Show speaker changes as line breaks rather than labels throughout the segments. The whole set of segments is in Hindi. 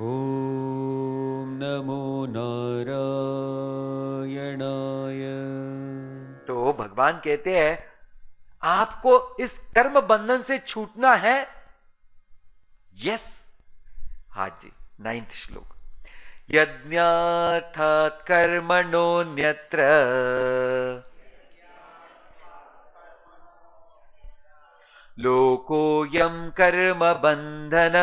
ॐ नमो नारायणाय तो भगवान कहते हैं आपको इस कर्म बंधन से छूटना है यस हाँ जी नाइन्थ श्लोक कर्मणो यज्ञार्थात् यम कर्म बंधन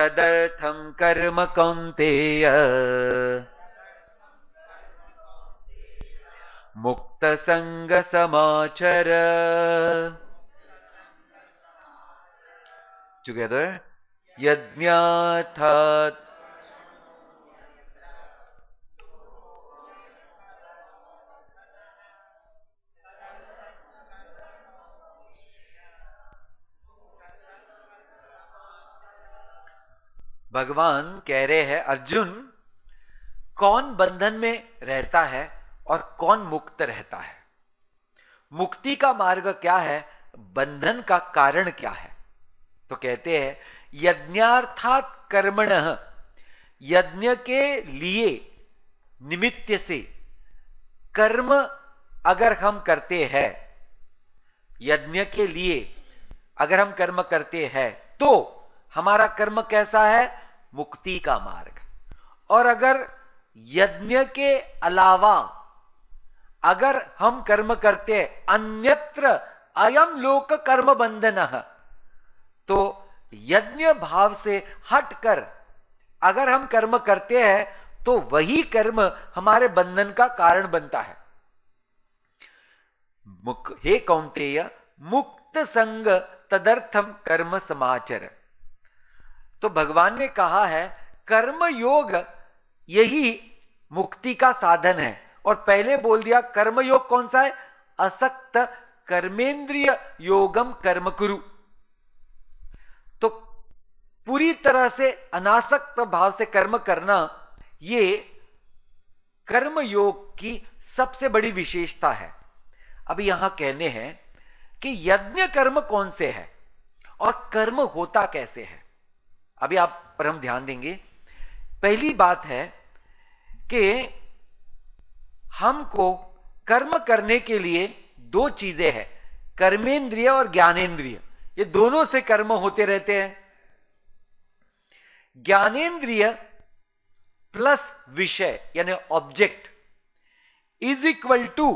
तदर्थं कर्म कौन्तेय मुक्तसङ्गसमाचर टुगेदर् यज्ञाथा भगवान कह रहे हैं अर्जुन कौन बंधन में रहता है और कौन मुक्त रहता है मुक्ति का मार्ग क्या है बंधन का कारण क्या है तो कहते हैं यज्ञार्थात कर्मण यज्ञ के लिए निमित्त से कर्म अगर हम करते हैं यज्ञ के लिए अगर हम कर्म करते हैं तो हमारा कर्म कैसा है मुक्ति का मार्ग और अगर यज्ञ के अलावा अगर हम कर्म करते अन्यत्र अयम लोक कर्म बंधन तो यज्ञ भाव से हटकर अगर हम कर्म करते हैं तो वही कर्म हमारे बंधन का कारण बनता है मुक हे कौंटेय मुक्त संग तदर्थम कर्म समाचरण तो भगवान ने कहा है कर्म योग यही मुक्ति का साधन है और पहले बोल दिया कर्म योग कौन सा है असक्त कर्मेंद्रिय योगम कर्म कुरु तो पूरी तरह से अनासक्त भाव से कर्म करना ये कर्म योग की सबसे बड़ी विशेषता है अब यहां कहने हैं कि यज्ञ कर्म कौन से है और कर्म होता कैसे है अभी आप पर हम ध्यान देंगे पहली बात है कि हमको कर्म करने के लिए दो चीजें हैं कर्मेंद्रिय और ज्ञानेन्द्रिय ये दोनों से कर्म होते रहते हैं ज्ञानेन्द्रिय प्लस विषय यानी ऑब्जेक्ट इज इक्वल टू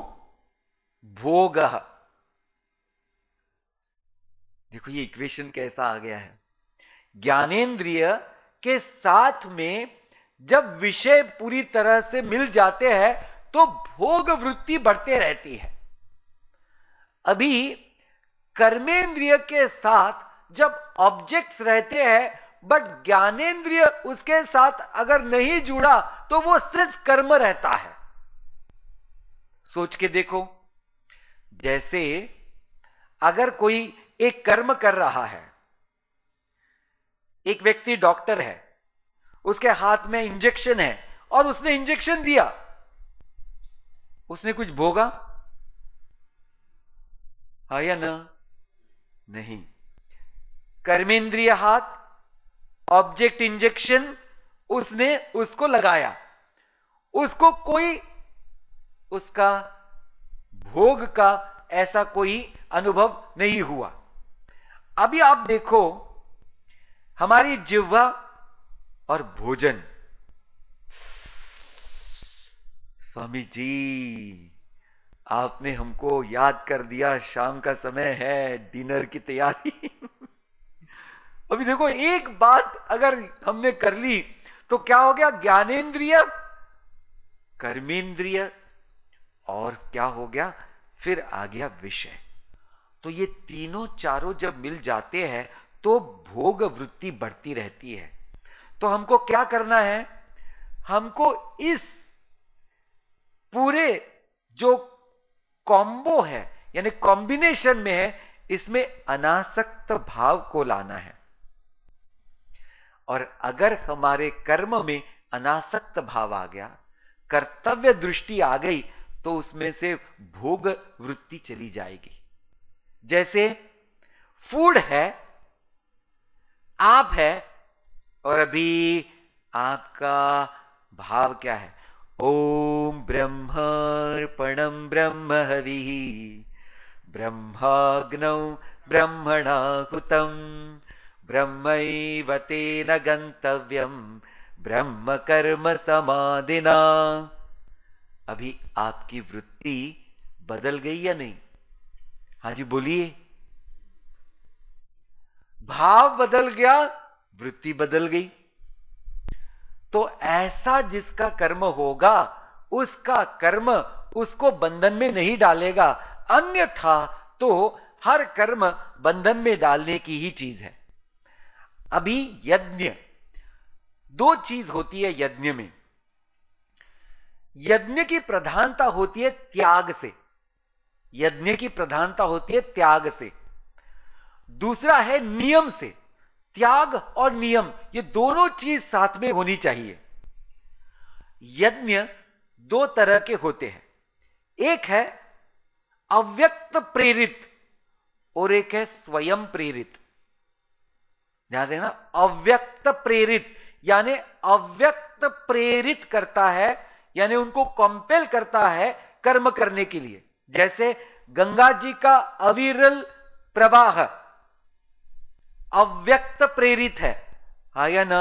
भोग देखो ये इक्वेशन कैसा आ गया है ज्ञानेन्द्रिय के साथ में जब विषय पूरी तरह से मिल जाते हैं तो भोग वृत्ति बढ़ते रहती है अभी कर्मेंद्रिय के साथ जब ऑब्जेक्ट्स रहते हैं बट ज्ञानेन्द्रिय उसके साथ अगर नहीं जुड़ा तो वो सिर्फ कर्म रहता है सोच के देखो जैसे अगर कोई एक कर्म कर रहा है एक व्यक्ति डॉक्टर है उसके हाथ में इंजेक्शन है और उसने इंजेक्शन दिया उसने कुछ भोगा हा या न नहीं कर्मेंद्रिय हाथ ऑब्जेक्ट इंजेक्शन उसने उसको लगाया उसको कोई उसका भोग का ऐसा कोई अनुभव नहीं हुआ अभी आप देखो हमारी जिह्वा और भोजन स्वामी जी आपने हमको याद कर दिया शाम का समय है डिनर की तैयारी अभी देखो एक बात अगर हमने कर ली तो क्या हो गया ज्ञानेन्द्रिय कर्मेंद्रिय और क्या हो गया फिर आ गया विषय तो ये तीनों चारों जब मिल जाते हैं तो भोग वृत्ति बढ़ती रहती है तो हमको क्या करना है हमको इस पूरे जो कॉम्बो है यानी कॉम्बिनेशन में है इसमें अनासक्त भाव को लाना है और अगर हमारे कर्म में अनासक्त भाव आ गया कर्तव्य दृष्टि आ गई तो उसमें से भोग वृत्ति चली जाएगी जैसे फूड है आप है और अभी आपका भाव क्या है ओम ब्रह्मर्पणम ब्रह्म हवि ब्रह्माग्न ब्रह्मणाहुतम ब्रह्म तेन गंतव्यम ब्रह्म कर्म समाधिना अभी आपकी वृत्ति बदल गई या नहीं हाँ जी बोलिए भाव बदल गया वृत्ति बदल गई तो ऐसा जिसका कर्म होगा उसका कर्म उसको बंधन में नहीं डालेगा अन्यथा तो हर कर्म बंधन में डालने की ही चीज है अभी यज्ञ दो चीज होती है यज्ञ में यज्ञ की प्रधानता होती है त्याग से यज्ञ की प्रधानता होती है त्याग से दूसरा है नियम से त्याग और नियम ये दोनों चीज साथ में होनी चाहिए यज्ञ दो तरह के होते हैं एक है अव्यक्त प्रेरित और एक है स्वयं प्रेरित ध्यान देना अव्यक्त प्रेरित यानी अव्यक्त प्रेरित करता है यानी उनको कंपेल करता है कर्म करने के लिए जैसे गंगा जी का अविरल प्रवाह अव्यक्त प्रेरित है हा या ना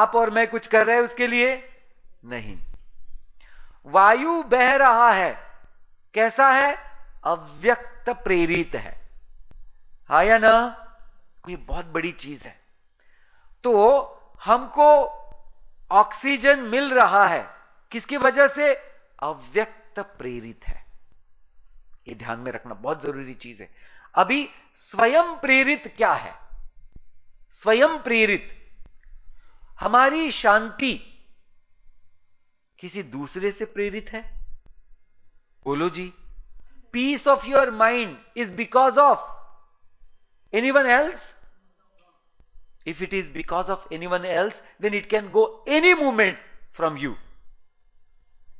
आप और मैं कुछ कर रहे हैं उसके लिए नहीं वायु बह रहा है कैसा है अव्यक्त प्रेरित है हा या ना कोई बहुत बड़ी चीज है तो हमको ऑक्सीजन मिल रहा है किसकी वजह से अव्यक्त प्रेरित है ये ध्यान में रखना बहुत जरूरी चीज है अभी स्वयं प्रेरित क्या है स्वयं प्रेरित हमारी शांति किसी दूसरे से प्रेरित है बोलो जी peace of your mind is because of anyone else if it is because of anyone else then it can go any movement from you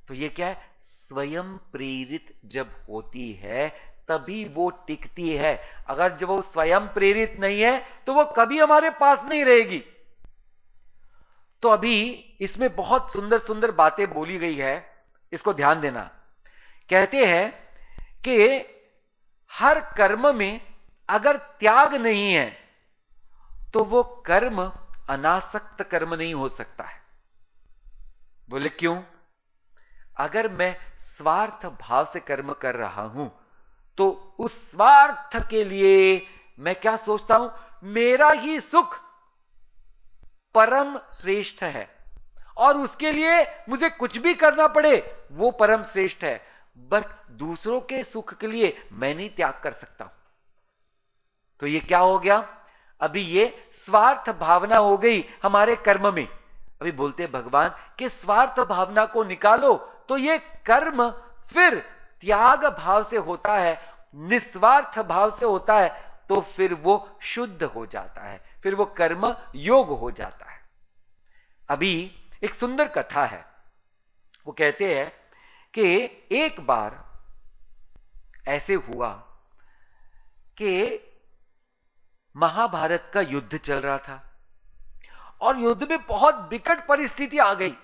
तो ये क्या है स्वयं प्रेरित जब होती है तभी वो टिकती है अगर जब वो स्वयं प्रेरित नहीं है तो वो कभी हमारे पास नहीं रहेगी तो अभी इसमें बहुत सुंदर सुंदर बातें बोली गई है इसको ध्यान देना कहते हैं कि हर कर्म में अगर त्याग नहीं है तो वो कर्म अनासक्त कर्म नहीं हो सकता है बोले क्यों अगर मैं स्वार्थ भाव से कर्म कर रहा हूं तो उस स्वार्थ के लिए मैं क्या सोचता हूं मेरा ही सुख परम श्रेष्ठ है और उसके लिए मुझे कुछ भी करना पड़े वो परम श्रेष्ठ है बट दूसरों के सुख के लिए मैं नहीं त्याग कर सकता तो ये क्या हो गया अभी ये स्वार्थ भावना हो गई हमारे कर्म में अभी बोलते भगवान कि स्वार्थ भावना को निकालो तो ये कर्म फिर त्याग भाव से होता है निस्वार्थ भाव से होता है तो फिर वो शुद्ध हो जाता है फिर वो कर्म योग हो जाता है अभी एक सुंदर कथा है वो कहते हैं कि एक बार ऐसे हुआ कि महाभारत का युद्ध चल रहा था और युद्ध में बहुत विकट परिस्थिति आ गई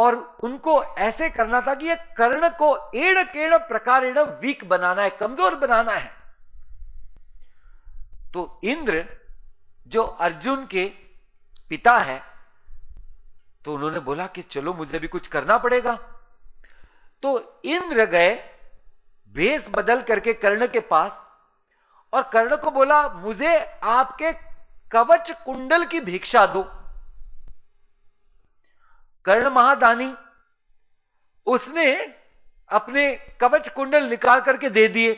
और उनको ऐसे करना था कि ये कर्ण को एड़ केड़ प्रकार वीक बनाना है कमजोर बनाना है तो इंद्र जो अर्जुन के पिता है तो उन्होंने बोला कि चलो मुझे भी कुछ करना पड़ेगा तो इंद्र गए भेष बदल करके कर्ण के पास और कर्ण को बोला मुझे आपके कवच कुंडल की भिक्षा दो कर्ण महादानी उसने अपने कवच कुंडल निकाल करके दे दिए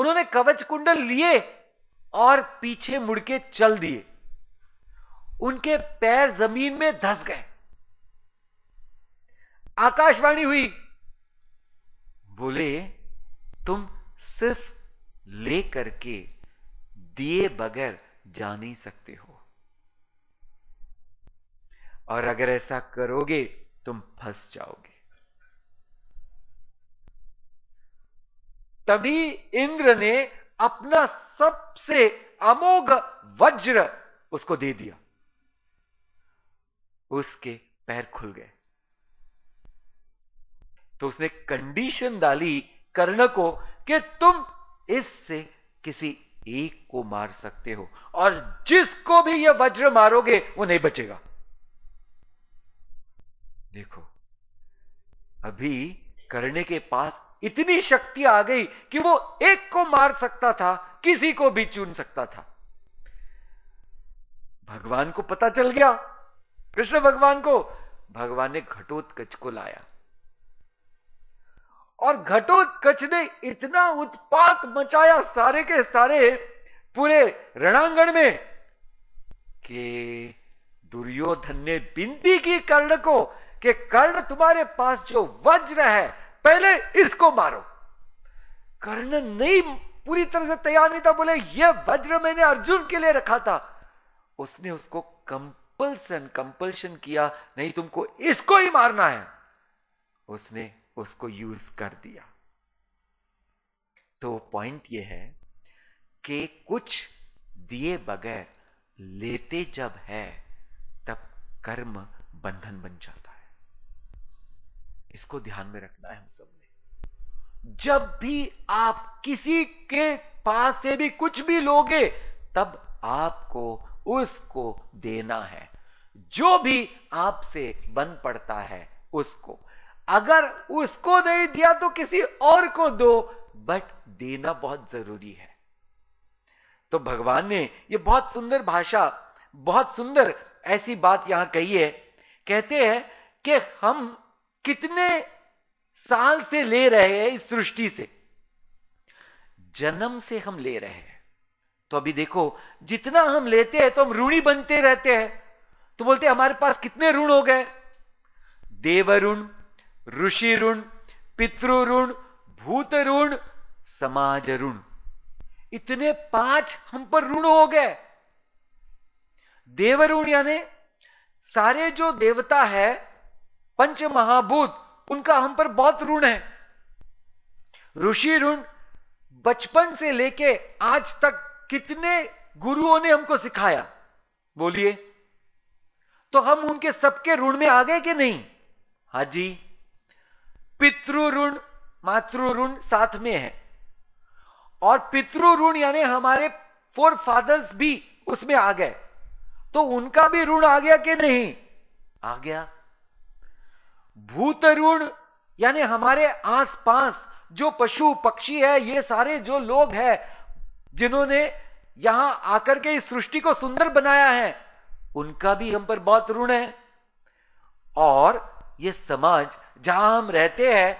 उन्होंने कवच कुंडल लिए और पीछे मुड़के चल दिए उनके पैर जमीन में धस गए आकाशवाणी हुई बोले तुम सिर्फ ले करके दिए बगैर जा नहीं सकते हो और अगर ऐसा करोगे तुम फंस जाओगे तभी इंद्र ने अपना सबसे अमोघ वज्र उसको दे दिया उसके पैर खुल गए तो उसने कंडीशन डाली कर्ण को कि तुम इससे किसी एक को मार सकते हो और जिसको भी यह वज्र मारोगे वो नहीं बचेगा देखो अभी करने के पास इतनी शक्ति आ गई कि वो एक को मार सकता था किसी को भी चुन सकता था भगवान को पता चल गया कृष्ण भगवान को भगवान ने घटोत्कच को लाया और घटोत्कच ने इतना उत्पात मचाया सारे के सारे पूरे रणांगण में कि दुर्योधन ने बिंदी की कर्ण को कि कर्ण तुम्हारे पास जो वज्र है पहले इसको मारो कर्ण नहीं पूरी तरह से तैयार नहीं था बोले यह वज्र मैंने अर्जुन के लिए रखा था उसने उसको कंपल्सन कंपल्शन किया नहीं तुमको इसको ही मारना है उसने उसको यूज कर दिया तो पॉइंट यह है कि कुछ दिए बगैर लेते जब है तब कर्म बंधन बन जाता इसको ध्यान में रखना है हम सब ने जब भी आप किसी के पास से भी कुछ भी लोगे तब आपको उसको देना है जो भी आपसे बन पड़ता है उसको अगर उसको नहीं दिया तो किसी और को दो बट देना बहुत जरूरी है तो भगवान ने ये बहुत सुंदर भाषा बहुत सुंदर ऐसी बात यहां कही है कहते हैं कि हम कितने साल से ले रहे हैं इस सृष्टि से जन्म से हम ले रहे हैं तो अभी देखो जितना हम लेते हैं तो हम ऋणी बनते रहते हैं तो बोलते हैं हमारे पास कितने ऋण हो गए देव ऋण ऋषि ऋण पितृ ऋण भूत ऋण समाज ऋण इतने पांच हम पर ऋण हो गए देवरुण यानी सारे जो देवता है पंच महाभूत उनका हम पर बहुत ऋण है ऋषि ऋण बचपन से लेके आज तक कितने गुरुओं ने हमको सिखाया बोलिए तो हम उनके सबके ऋण में आ गए कि नहीं हा जी पितृ ऋण मातृ ऋण साथ में है और पितृ ऋण यानी हमारे फोर फादर्स भी उसमें आ गए तो उनका भी ऋण आ गया कि नहीं आ गया भूतरुण यानी हमारे आसपास जो पशु पक्षी है ये सारे जो लोग हैं जिन्होंने यहां आकर के इस सृष्टि को सुंदर बनाया है उनका भी हम पर बहुत ऋण है और ये समाज जहां हम रहते हैं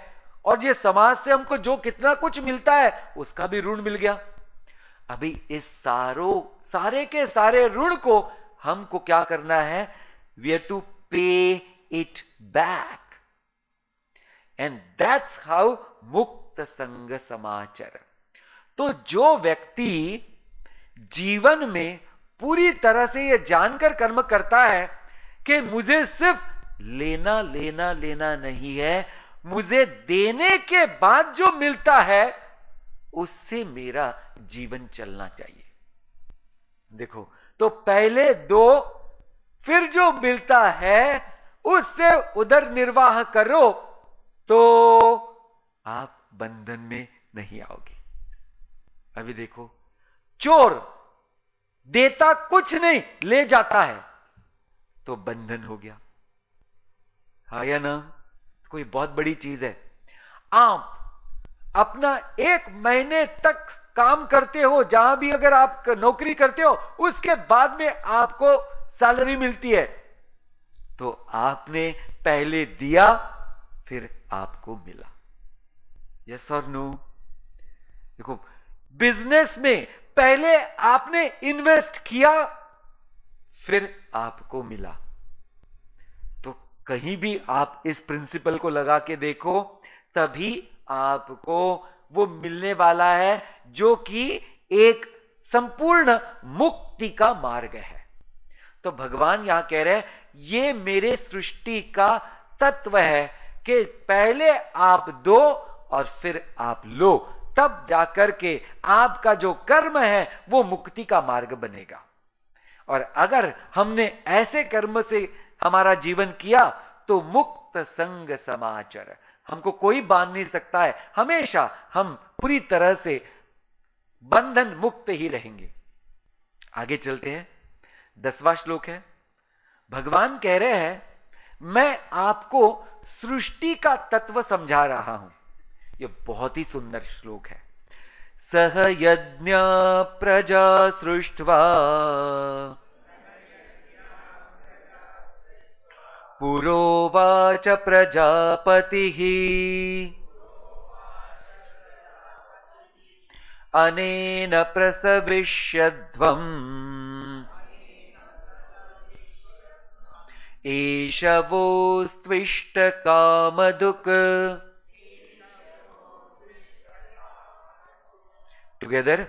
और ये समाज से हमको जो कितना कुछ मिलता है उसका भी ऋण मिल गया अभी इस सारो सारे के सारे ऋण को हमको क्या करना है we too pay it back and that's how मुक्त संग समाचर तो जो व्यक्ति जीवन में पूरी तरह से यह जानकर कर्म करता है कि मुझे सिर्फ लेना लेना लेना नहीं है मुझे देने के बाद जो मिलता है उससे मेरा जीवन चलना चाहिए देखो तो पहले दो फिर जो मिलता है उससे उधर निर्वाह करो तो आप बंधन में नहीं आओगे अभी देखो चोर देता कुछ नहीं ले जाता है तो बंधन हो गया हा या ना कोई बहुत बड़ी चीज है आप अपना एक महीने तक काम करते हो जहां भी अगर आप नौकरी करते हो उसके बाद में आपको सैलरी मिलती है तो आपने पहले दिया फिर आपको मिला यस और नो देखो बिजनेस में पहले आपने इन्वेस्ट किया फिर आपको मिला तो कहीं भी आप इस प्रिंसिपल को लगा के देखो तभी आपको वो मिलने वाला है जो कि एक संपूर्ण मुक्ति का मार्ग है तो भगवान यहां कह रहे हैं ये मेरे सृष्टि का तत्व है कि पहले आप दो और फिर आप लो तब जाकर के आपका जो कर्म है वो मुक्ति का मार्ग बनेगा और अगर हमने ऐसे कर्म से हमारा जीवन किया तो मुक्त संग समाचर हमको कोई बांध नहीं सकता है हमेशा हम पूरी तरह से बंधन मुक्त ही रहेंगे आगे चलते हैं दसवां श्लोक है भगवान कह रहे हैं मैं आपको सृष्टि का तत्व समझा रहा हूं यह बहुत ही सुंदर श्लोक है सह यज्ञ प्रजा सृष्टवा पुरोवाच प्रजापति अनेन प्रसविष्यध्वम् काम वोस्त्विष्टकामदुक् टुगेदर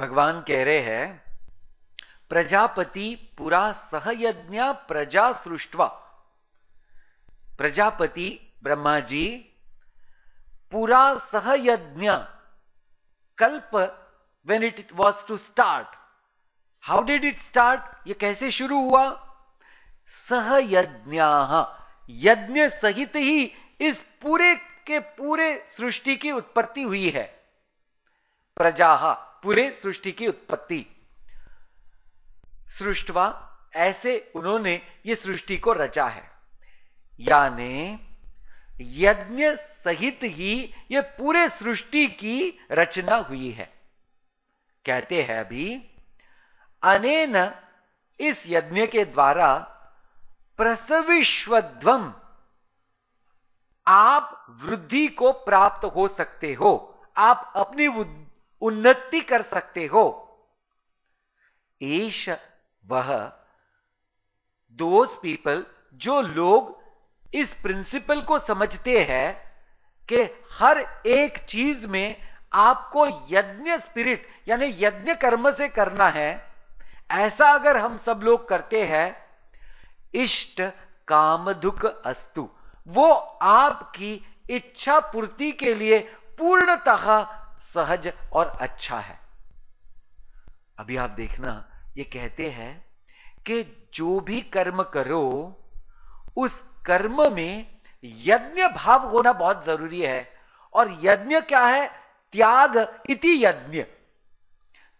भगवान कह रहे हैं प्रजापति पुरा सहयज्ञ प्रजा सृष्टवा प्रजापति ब्रह्मा जी पुरा सहयज्ञ कल्प when it was to start how did it start ये कैसे शुरू हुआ सहयज्ञ यज्ञ सहित ही इस पूरे के पूरे सृष्टि की उत्पत्ति हुई है प्रजा पूरे सृष्टि की उत्पत्ति सृष्टवा ऐसे उन्होंने ये सृष्टि को रचा है यानी यज्ञ सहित ही ये पूरे सृष्टि की रचना हुई है कहते हैं अभी अनेन इस यज्ञ के द्वारा प्रसविश्वध्वम आप वृद्धि को प्राप्त हो सकते हो आप अपनी उन्नति कर सकते हो ईश वह दोज पीपल जो लोग इस प्रिंसिपल को समझते हैं कि हर एक चीज में आपको यज्ञ स्पिरिट यानी यज्ञ कर्म से करना है ऐसा अगर हम सब लोग करते हैं इष्ट कामधुक अस्तु वो आपकी इच्छा पूर्ति के लिए पूर्णतः सहज और अच्छा है अभी आप देखना ये कहते हैं कि जो भी कर्म करो उस कर्म में यज्ञ भाव होना बहुत जरूरी है और यज्ञ क्या है त्याग इति यज्ञ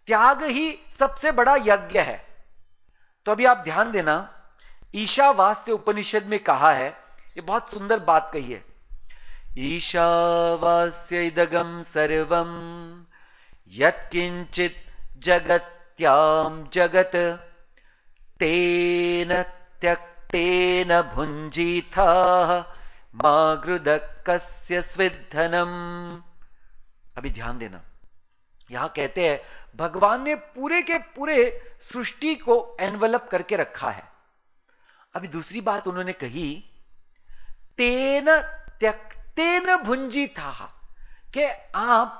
त्याग ही सबसे बड़ा यज्ञ है तो अभी आप ध्यान देना ईशावास्य उपनिषद में कहा है ये बहुत सुंदर बात कही है ईशावास्य इदगम सर्वम यत्किंचित जगत त्याम जगत तेन त्यक्तेन भुंजी था गृदकस्य अभी ध्यान देना यहां कहते हैं भगवान ने पूरे के पूरे सृष्टि को एनवलप करके रखा है अभी दूसरी बात उन्होंने कही तेन त्यक्तेन भुंजी था के आप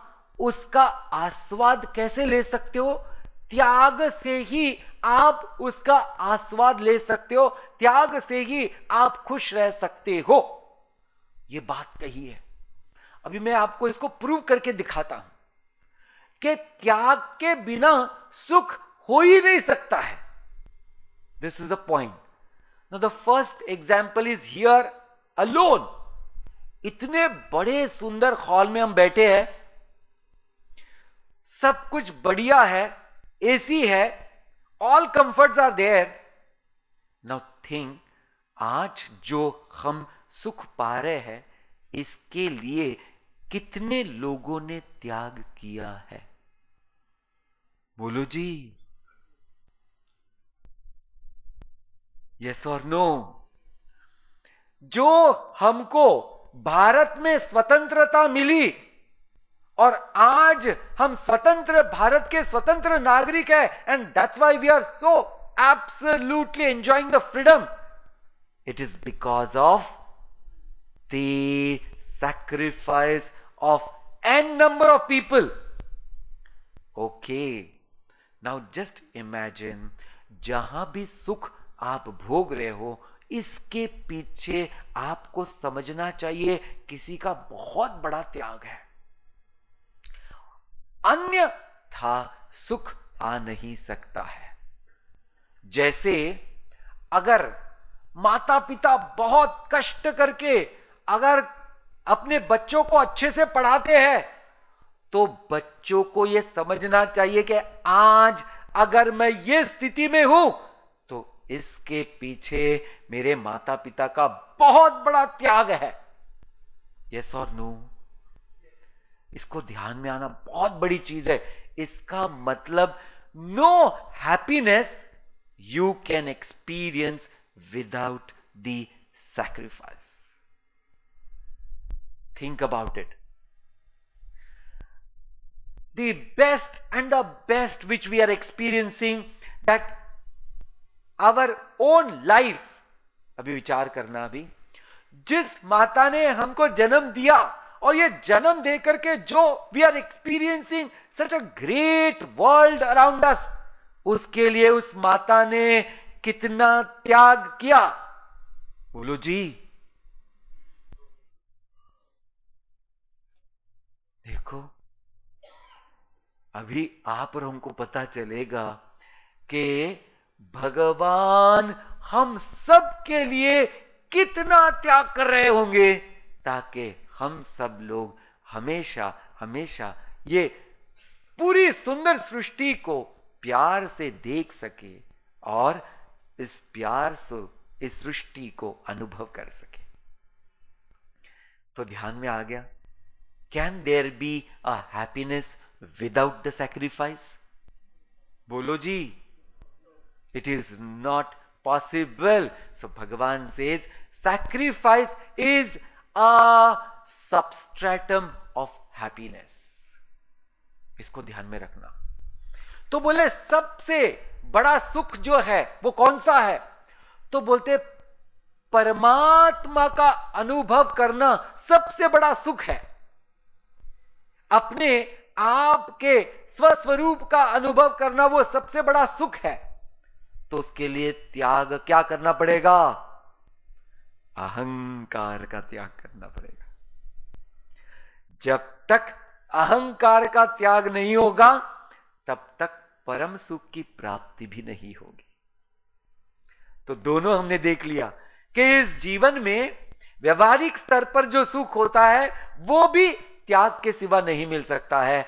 उसका आस्वाद कैसे ले सकते हो त्याग से ही आप उसका आस्वाद ले सकते हो त्याग से ही आप खुश रह सकते हो ये बात कही है अभी मैं आपको इसको प्रूव करके दिखाता हूं कि त्याग के बिना सुख हो ही नहीं सकता है this is a point no the first example is here alone इतने बड़े सुंदर हॉल में हम बैठे हैं सब कुछ बढ़िया है एसी है all comforts are there now think आज जो हम सुख पा रहे हैं इसके लिए कितने लोगों ने त्याग किया है बोलो जी यस और नो जो हमको भारत में स्वतंत्रता मिली और आज हम स्वतंत्र भारत के स्वतंत्र नागरिक है and that's why we are so absolutely enjoying the freedom it is because of the sacrifice of n number of people okay now just imagine जहां भी सुख आप भोग रहे हो इसके पीछे आपको समझना चाहिए किसी का बहुत बड़ा त्याग है अन्य था सुख आ नहीं सकता है जैसे अगर माता पिता बहुत कष्ट करके अगर अपने बच्चों को अच्छे से पढ़ाते हैं तो बच्चों को यह समझना चाहिए कि आज अगर मैं ये स्थिति में हूं तो इसके पीछे मेरे माता पिता का बहुत बड़ा त्याग है यस और नो इसको ध्यान में आना बहुत बड़ी चीज है इसका मतलब no happiness you can experience without the sacrifice think about it the best and the best which we are experiencing that our own life अभी विचार करना अभी जिस माता ने हमको जन्म दिया और ये जन्म दे करके जो we are experiencing such a great world around us उसके लिए उस माता ने कितना त्याग किया बोलो जी देखो अभी आप और हमको पता चलेगा कि भगवान हम सब के लिए कितना त्याग कर रहे होंगे ताकि हम सब लोग हमेशा हमेशा ये पूरी सुंदर सृष्टि को प्यार से देख सके और इस प्यार से इस सृष्टि को अनुभव कर सके तो ध्यान में आ गया can there be a happiness without the sacrifice बोलो जी it is not possible so भगवान says sacrifice is a substratum of happiness इसको ध्यान में रखना तो बोले सबसे बड़ा सुख जो है वो कौन सा है तो बोलते परमात्मा का अनुभव करना सबसे बड़ा सुख है अपने आप के स्वस्वरूप का अनुभव करना वो सबसे बड़ा सुख है तो उसके लिए त्याग क्या करना पड़ेगा अहंकार का त्याग करना पड़ेगा जब तक अहंकार का त्याग नहीं होगा तब तक परम सुख की प्राप्ति भी नहीं होगी तो दोनों हमने देख लिया कि इस जीवन में व्यवहारिक स्तर पर जो सुख होता है वो भी त्याग के सिवा नहीं मिल सकता है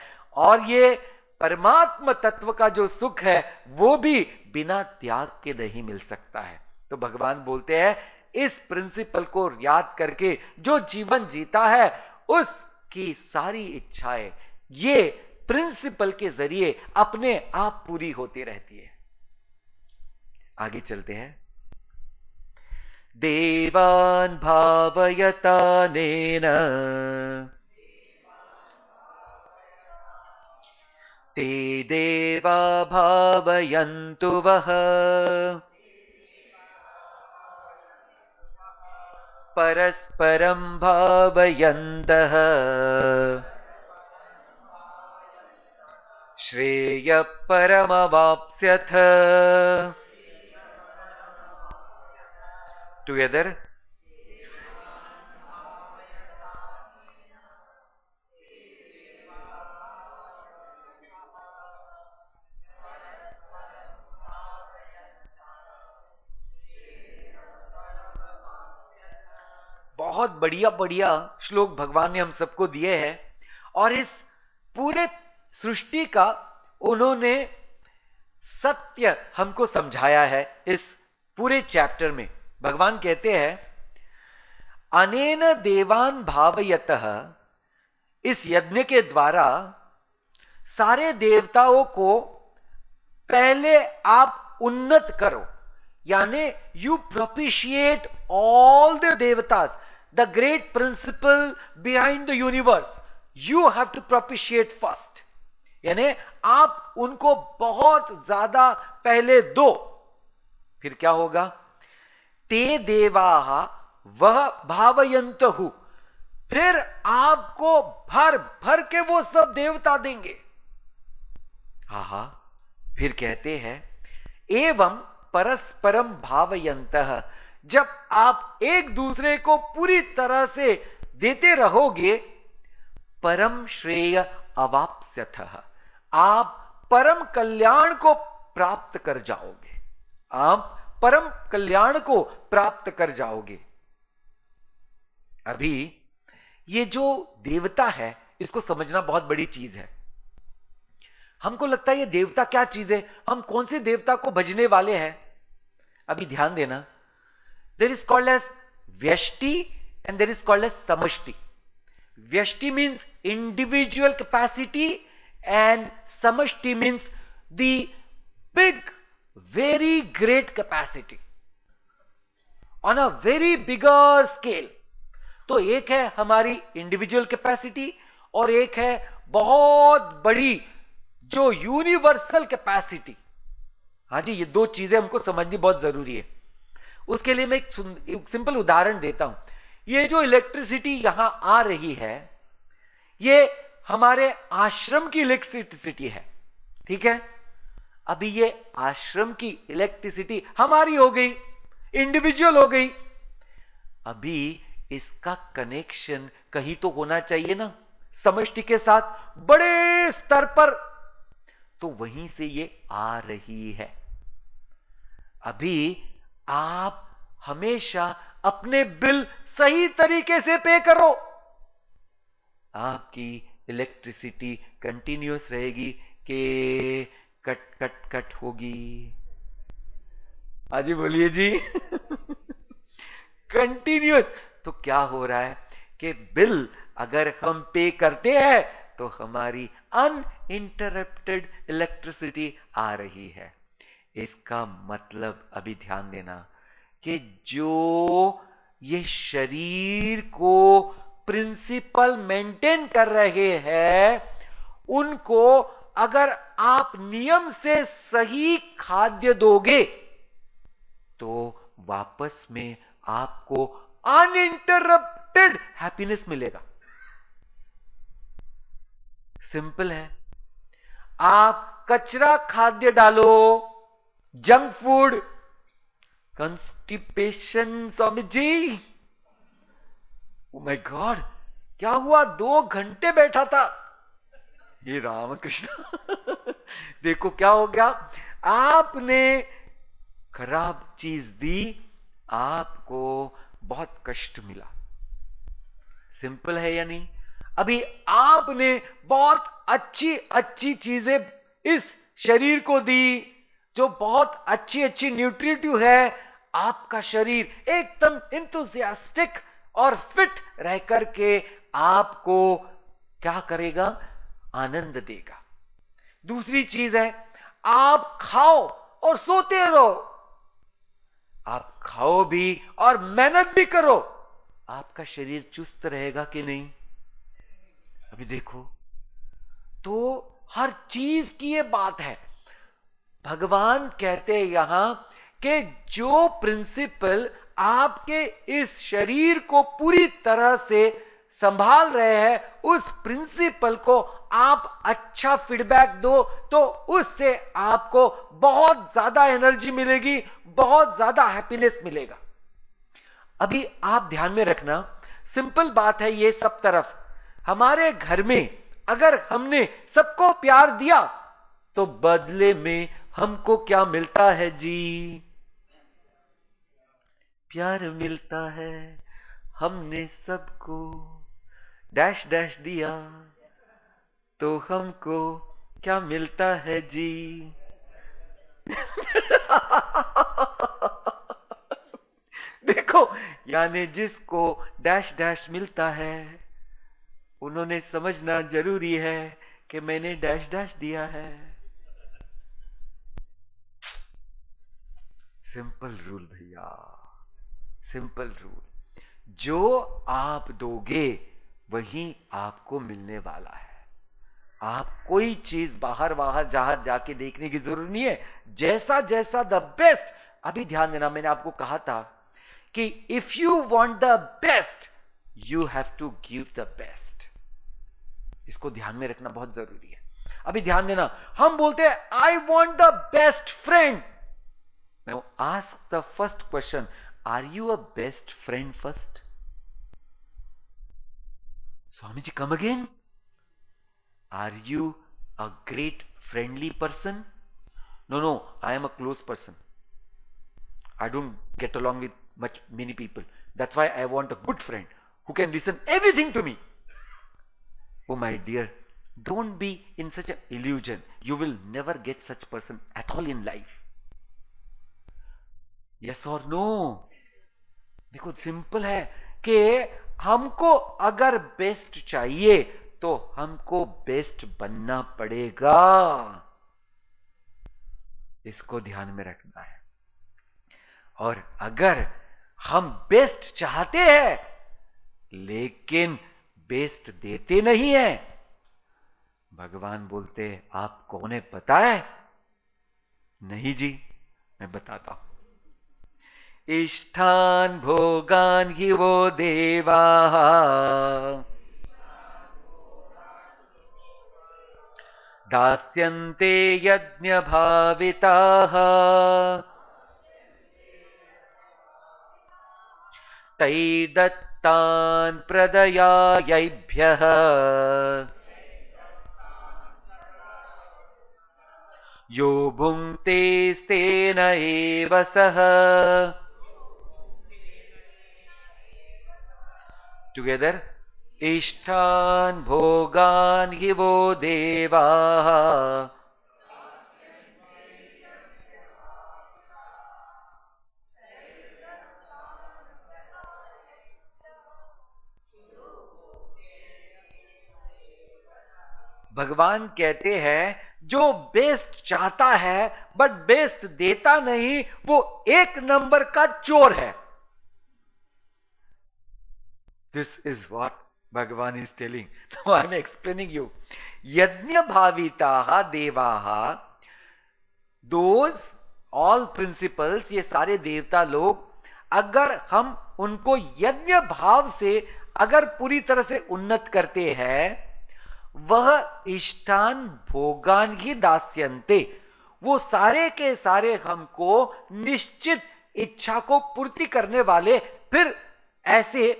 और ये परमात्म तत्व का जो सुख है वो भी बिना त्याग के नहीं मिल सकता है तो भगवान बोलते हैं इस प्रिंसिपल को याद करके जो जीवन जीता है उसकी सारी इच्छाएं ये प्रिंसिपल के जरिए अपने आप पूरी होती रहती है आगे चलते हैं भावयता ने ते देवा भावयन्तु वह परस्परं भावयन्तः श्रेयः परमवाप्स्यथ टुगेदर बहुत बढ़िया बढ़िया श्लोक भगवान ने हम सबको दिए हैं और इस पूरे सृष्टि का उन्होंने सत्य हमको समझाया है इस पूरे चैप्टर में भगवान कहते हैं अनेन देवान भावयत इस यज्ञ के द्वारा सारे देवताओं को पहले आप उन्नत करो यानी you propitiate all the devatas the great principle behind the universe you have to propitiate first यानी आप उनको बहुत ज्यादा पहले दो फिर क्या होगा ते देवाह वह भावयंत हु फिर आपको भर भर के वो सब देवता देंगे हा हा फिर कहते हैं एवं परस्परम भावयंत जब आप एक दूसरे को पूरी तरह से देते रहोगे परम श्रेय अवापस्यथ आप परम कल्याण को प्राप्त कर जाओगे आप परम कल्याण को प्राप्त कर जाओगे अभी ये जो देवता है इसको समझना बहुत बड़ी चीज है हमको लगता है ये देवता क्या चीज है हम कौन से देवता को भजने वाले हैं अभी ध्यान देना there is called as vyashti and there is called as samashti vyashti means individual capacity and samashti means the big very great capacity on a very bigger scale तो एक है हमारी इंडिविजुअल कैपेसिटी और एक है बहुत बड़ी जो यूनिवर्सल कैपेसिटी हाँ जी ये दो चीजें हमको समझनी बहुत जरूरी है उसके लिए मैं एक सिंपल उदाहरण देता हूं ये जो इलेक्ट्रिसिटी यहां आ रही है ये हमारे आश्रम की इलेक्ट्रिसिटी है ठीक है अभी ये आश्रम की इलेक्ट्रिसिटी हमारी हो गई इंडिविजुअल हो गई अभी इसका कनेक्शन कहीं तो होना चाहिए ना समष्टि के साथ बड़े स्तर पर तो वहीं से ये आ रही है अभी आप हमेशा अपने बिल सही तरीके से पे करो आपकी इलेक्ट्रिसिटी कंटिन्यूस रहेगी के कट कट कट होगी हाजी बोलिए जी कंटिन्यूस तो क्या हो रहा है कि बिल अगर हम पे करते हैं तो हमारी अनइंटरप्टेड इलेक्ट्रिसिटी आ रही है इसका मतलब अभी ध्यान देना कि जो ये शरीर को प्रिंसिपल मेंटेन कर रहे हैं उनको अगर आप नियम से सही खाद्य दोगे तो वापस में आपको अनइंटरप्टेड हैप्पीनेस मिलेगा सिंपल है आप कचरा खाद्य डालो junk food constipation Swami ji my oh God क्या हुआ दो घंटे बैठा था ये राम कृष्ण देखो क्या हो गया आपने खराब चीज दी आपको बहुत कष्ट मिला सिंपल है या नहीं अभी आपने बहुत अच्छी अच्छी चीजें इस शरीर को दी जो बहुत अच्छी अच्छी न्यूट्रिटिव है आपका शरीर एकदम इंथुजियास्टिक और फिट रह करके आपको क्या करेगा आनंद देगा दूसरी चीज है आप खाओ और सोते रहो आप खाओ भी और मेहनत भी करो आपका शरीर चुस्त रहेगा कि नहीं अभी देखो तो हर चीज की ये बात है भगवान कहते हैं यहां कि जो प्रिंसिपल आपके इस शरीर को पूरी तरह से संभाल रहे हैं उस प्रिंसिपल को आप अच्छा फीडबैक दो तो उससे आपको बहुत ज्यादा एनर्जी मिलेगी बहुत ज्यादा हैप्पीनेस मिलेगा अभी आप ध्यान में रखना सिंपल बात है ये सब तरफ हमारे घर में अगर हमने सबको प्यार दिया तो बदले में हमको क्या मिलता है जी प्यार मिलता है हमने सबको डैश डैश दिया तो हमको क्या मिलता है जी देखो यानी जिसको डैश डैश मिलता है उन्होंने समझना जरूरी है कि मैंने डैश डैश दिया है सिंपल रूल भैया सिंपल रूल जो आप दोगे वही आपको मिलने वाला है आप कोई चीज बाहर बाहर जहां जाके देखने की जरूरत नहीं है जैसा जैसा द बेस्ट अभी ध्यान देना मैंने आपको कहा था कि if you want the best you have to give the best इसको ध्यान में रखना बहुत जरूरी है अभी ध्यान देना हम बोलते हैं I want the best friend Now ask the first question, are you a best friend first? Swamiji, come again. Are you a great friendly person? No, no, I am a close person. I don't get along with much many people. That's why I want a good friend who can listen everything to me. Oh my dear, don't be in such an illusion. You will never get such person at all in life. Yes और नो देखो सिंपल है कि हमको अगर बेस्ट चाहिए तो हमको बेस्ट बनना पड़ेगा इसको ध्यान में रखना है और अगर हम बेस्ट चाहते हैं लेकिन बेस्ट देते नहीं है भगवान बोलते आप कौन है पता है नहीं जी मैं बताता हूं इष्ठान् भोगान् हि वो देवाः दास्यन्ते यज्ञभाविताः तैदत्तान् दत्तान् प्रदयायैभ्यः यो भुङ्क्तेस्तेन एव सः together इष्टान भोगान ये वो देवा भगवान कहते हैं जो बेस्ट चाहता है बट बेस्ट देता नहीं वो एक नंबर का चोर है This is what Bhagavan is telling. Now I am explaining you. Yajna bhavitaha devaha. Those all principles ये सारे देवता लोग अगर हम उनको यज्ञ भाव से अगर पूरी तरह से उन्नत करते हैं वह इष्टान भोगान ही दास्यंते वो सारे के सारे हमको निश्चित इच्छा को पूर्ति करने वाले फिर ऐसे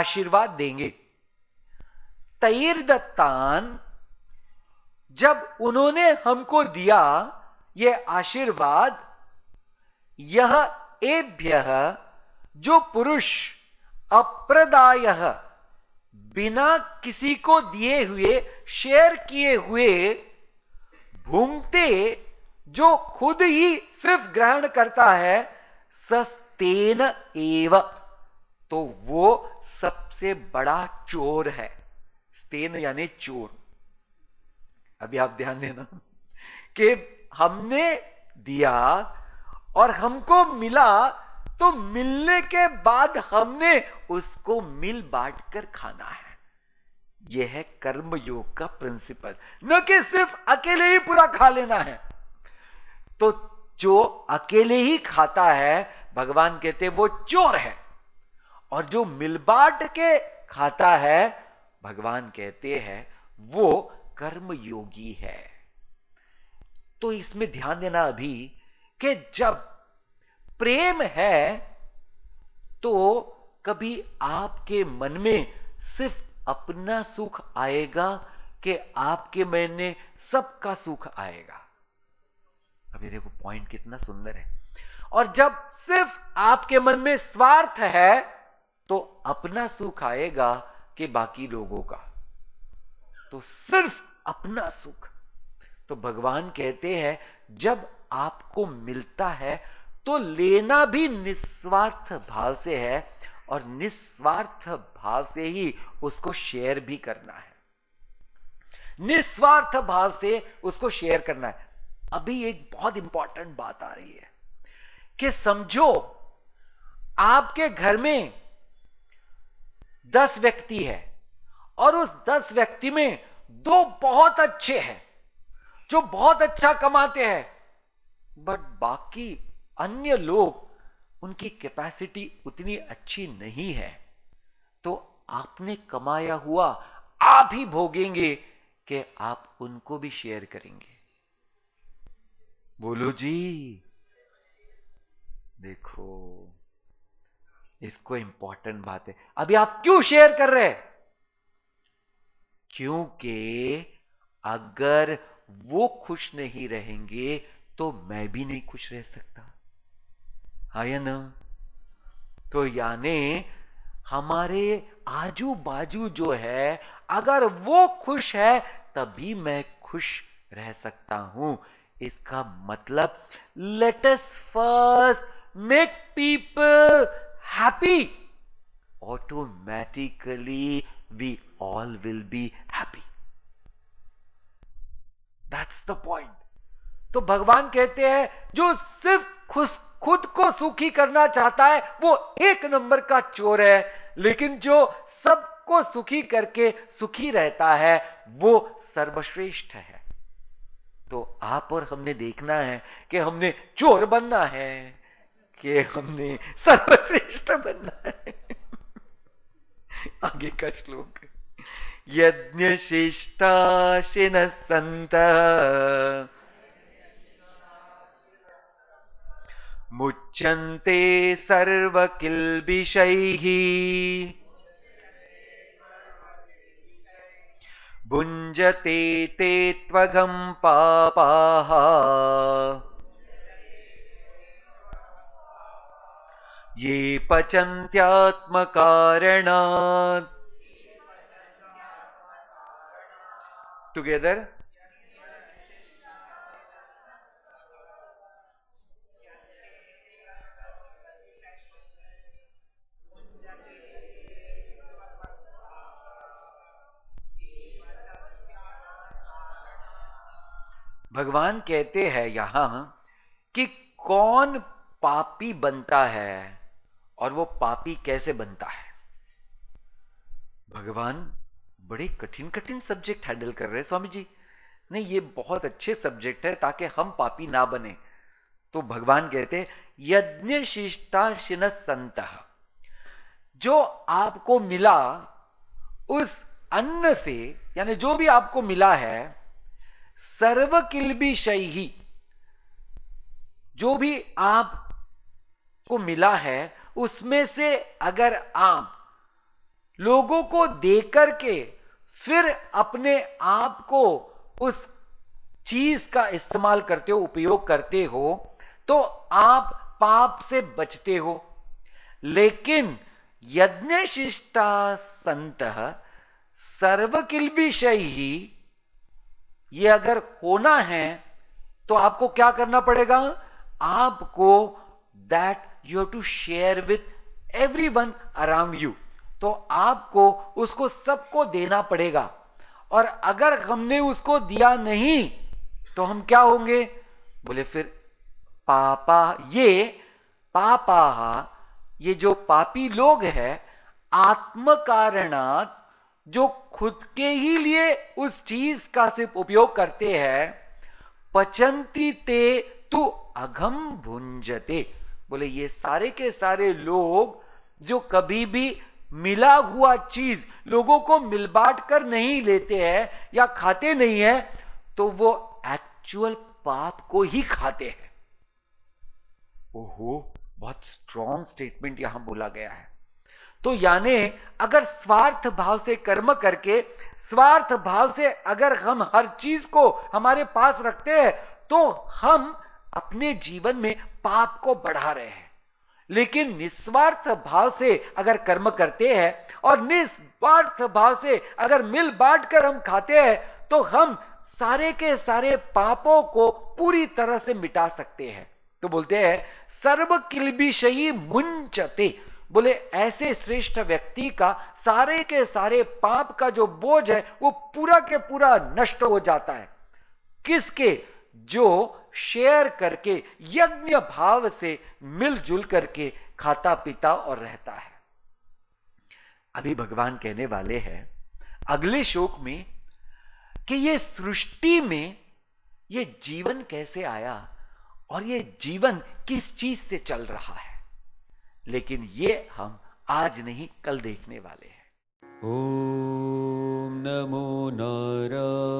आशीर्वाद देंगे तईर दत्तान जब उन्होंने हमको दिया ये आशीर्वाद यह एभ्य जो पुरुष अप्रदाय बिना किसी को दिए हुए शेयर किए हुए भूमते जो खुद ही सिर्फ ग्रहण करता है सस्तेन एवं तो वो सबसे बड़ा चोर है स्तेन यानी चोर अभी आप ध्यान देना कि हमने दिया और हमको मिला तो मिलने के बाद हमने उसको मिल बांट कर खाना है यह है कर्म योग का प्रिंसिपल न कि सिर्फ अकेले ही पूरा खा लेना है तो जो अकेले ही खाता है भगवान कहते वो चोर है और जो मिल बांट के खाता है भगवान कहते हैं वो कर्म योगी है तो इसमें ध्यान देना अभी कि जब प्रेम है तो कभी आपके मन में सिर्फ अपना सुख आएगा कि आपके मन में सबका सुख आएगा अभी देखो पॉइंट कितना सुंदर है और जब सिर्फ आपके मन में स्वार्थ है तो अपना सुख आएगा कि बाकी लोगों का तो सिर्फ अपना सुख तो भगवान कहते हैं जब आपको मिलता है तो लेना भी निस्वार्थ भाव से है और निस्वार्थ भाव से ही उसको शेयर भी करना है निस्वार्थ भाव से उसको शेयर करना है अभी एक बहुत इंपॉर्टेंट बात आ रही है कि समझो आपके घर में दस व्यक्ति है और उस दस व्यक्ति में दो बहुत अच्छे हैं जो बहुत अच्छा कमाते हैं बट बाकी अन्य लोग उनकी कैपेसिटी उतनी अच्छी नहीं है तो आपने कमाया हुआ आप ही भोगेंगे कि आप उनको भी शेयर करेंगे बोलो जी देखो इसको इंपॉर्टेंट बात है अभी आप क्यों शेयर कर रहे हैं क्योंकि अगर वो खुश नहीं रहेंगे तो मैं भी नहीं खुश रह सकता हा या ना तो यानी हमारे आजू बाजू जो है अगर वो खुश है तभी मैं खुश रह सकता हूं इसका मतलब let's first make people happy, automatically we all will be happy. That's the point. तो भगवान कहते हैं जो सिर्फ खुश खुद को सुखी करना चाहता है वो एक नंबर का चोर है लेकिन जो सबको सुखी करके सुखी रहता है वो सर्वश्रेष्ठ है तो आप और हमने देखना है कि हमने चोर बनना है कि हमने सर्वश्रेष्ठ बनना है आगे का श्लोक यज्ञ शिष्टाशिन संत मुच्यंते मुच्यन्ते सर्वकिल्बिषैः भुंजते ते त्वघं पापाः ये कारण टुगेदर भगवान कहते हैं यहां कि कौन पापी बनता है और वो पापी कैसे बनता है भगवान बड़े कठिन कठिन सब्जेक्ट हैंडल कर रहे हैं स्वामी जी नहीं ये बहुत अच्छे सब्जेक्ट है ताकि हम पापी ना बने तो भगवान कहते यज्ञ शिष्टा शिन संत जो आपको मिला उस अन्न से यानी जो भी आपको मिला है सर्व किलबी शही जो भी आप को मिला है उसमें से अगर आप लोगों को देकर के फिर अपने आप को उस चीज का इस्तेमाल करते हो उपयोग करते हो तो आप पाप से बचते हो लेकिन यज्ञ शिष्टा संत सर्वकिल विषय ही ये अगर होना है तो आपको क्या करना पड़ेगा आपको that you have to share with everyone around you तो आपको उसको सबको देना पड़ेगा और अगर हमने उसको दिया नहीं तो हम क्या होंगे बोले फिर पापा ये पापा ये जो पापी लोग है आत्म कारणात जो खुद के ही लिए उस चीज का सिर्फ उपयोग करते हैं पचंती ते तू अघम भुंजते बोले ये सारे के सारे लोग जो कभी भी मिला हुआ चीज लोगों को मिल बांट कर नहीं लेते हैं या खाते नहीं है तो वो एक्चुअल पाप को ही खाते हैं ओहो बहुत स्ट्रॉन्ग स्टेटमेंट यहां बोला गया है तो यानी अगर स्वार्थ भाव से कर्म करके स्वार्थ भाव से अगर हम हर चीज को हमारे पास रखते हैं तो हम अपने जीवन में पाप को बढ़ा रहे हैं लेकिन निस्वार्थ भाव से अगर कर्म करते हैं और निस्वार्थ भाव से अगर मिल बांट कर हम खाते हैं तो हम सारे के सारे पापों को पूरी तरह से मिटा सकते हैं तो बोलते हैं सर्व किलबिशयी मुंचते बोले ऐसे श्रेष्ठ व्यक्ति का सारे के सारे पाप का जो बोझ है वो पूरा के पूरा नष्ट हो जाता है किसके जो शेयर करके यज्ञ भाव से मिलजुल करके खाता पीता और रहता है अभी भगवान कहने वाले हैं अगले शोक में कि ये सृष्टि में ये जीवन कैसे आया और ये जीवन किस चीज से चल रहा है लेकिन ये हम आज नहीं कल देखने वाले ॐ नमो नारायणाय